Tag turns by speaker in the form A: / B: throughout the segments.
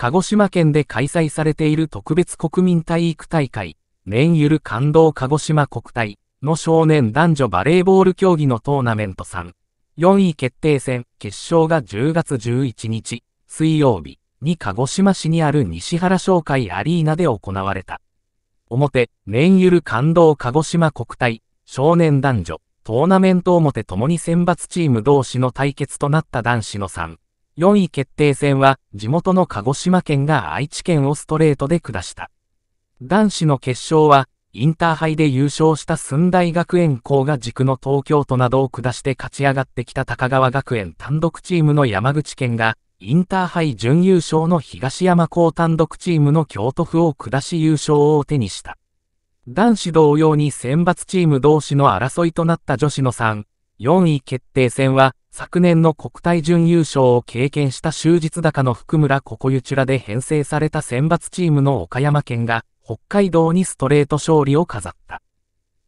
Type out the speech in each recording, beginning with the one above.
A: 鹿児島県で開催されている特別国民体育大会、年ゆる感動鹿児島国体の少年男女バレーボール競技のトーナメント3、4位決定戦決勝が10月11日、水曜日に鹿児島市にある西原商会アリーナで行われた。表、年ゆる感動鹿児島国体、少年男女、トーナメント表共に選抜チーム同士の対決となった男子の3、4位決定戦は地元の鹿児島県が愛知県をストレートで下した。男子の決勝はインターハイで優勝した駿台学園校が軸の東京都などを下して勝ち上がってきた高川学園単独チームの山口県がインターハイ準優勝の東山校単独チームの京都府を下し優勝を手にした。男子同様に選抜チーム同士の争いとなった女子の3、4位決定戦は、昨年の国体準優勝を経験した終日高の福村ここゆちらで編成された選抜チームの岡山県が、北海道にストレート勝利を飾った。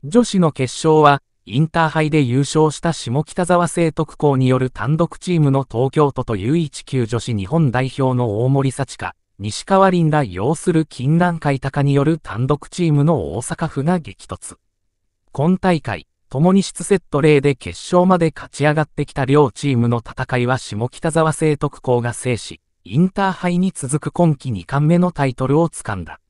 A: 女子の決勝は、インターハイで優勝した下北沢聖徳校による単独チームの東京都と U19 女子日本代表の大森幸香、西川林ら要する金蘭会高による単独チームの大阪府が激突。今大会、共に質セット0で決勝まで勝ち上がってきた両チームの戦いは下北沢成徳校が制し、インターハイに続く今季2冠目のタイトルをつかんだ。